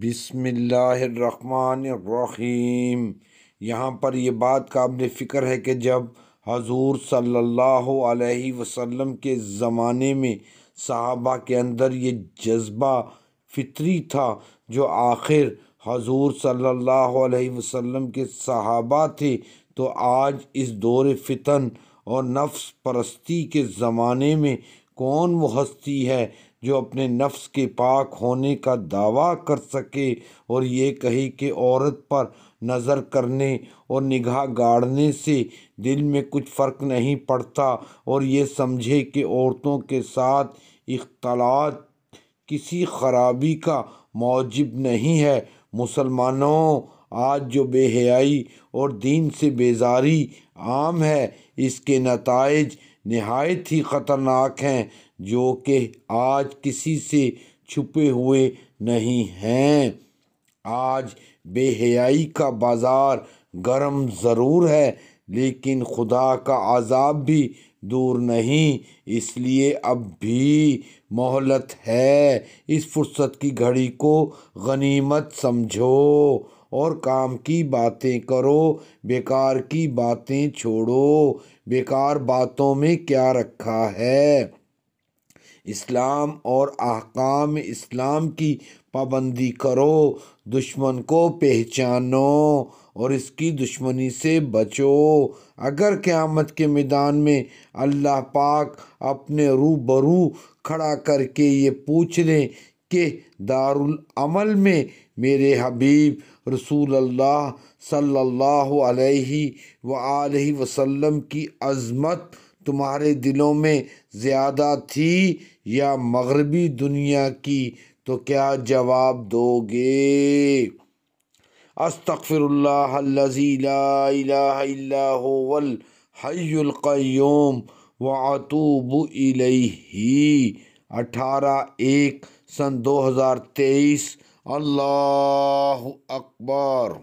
بسم اللہ الرحمن الرحیم یہاں پر یہ بات قابل فکر ہے کہ جب حضور صلی اللہ علیہ وسلم کے زمانے میں صحابہ کے اندر یہ جذبہ فطری تھا جو آخر حضور صلی اللہ علیہ وسلم کے صحابہ تھے تو آج اس دور فتن اور نفس پرستی کے زمانے میں کون وہ ہستی ہے جو اپنے نفس کے پاک ہونے کا دعویٰ کر سکے اور یہ کہے کہ عورت پر نظر کرنے اور نگاہ گاڑنے سے دل میں کچھ فرق نہیں پڑتا اور یہ سمجھے کہ عورتوں کے ساتھ اختلاط کسی خرابی کا موجب نہیں ہے مسلمانوں آج جو بے حیائی اور دین سے بیزاری عام ہے اس کے نتائج نہایت ہی خطرناک ہیں جو کہ آج کسی سے چھپے ہوئے نہیں ہیں آج بے حیائی کا بازار گرم ضرور ہے لیکن خدا کا عذاب بھی دور نہیں اس لیے اب بھی مہلت ہے اس فرصت کی گھڑی کو غنیمت سمجھو اور کام کی باتیں کرو بیکار کی باتیں چھوڑو بیکار باتوں میں کیا رکھا ہے اسلام اور احکام اسلام کی پابندی کرو دشمن کو پہچانو اور اس کی دشمنی سے بچو اگر قیامت کے میدان میں اللہ پاک اپنے رو برو کھڑا کر کے یہ پوچھ لیں کہ دارالعمل میں میرے حبیب رسول اللہ صلی اللہ علیہ وآلہ وسلم کی عظمت تمہارے دلوں میں زیادہ تھی یا مغربی دنیا کی تو کیا جواب دو گے استغفر اللہ لا الہ الا هو الحی القیوم و الیہ اٹھارہ ایک سن دو ہزار تیئیس الله أكبر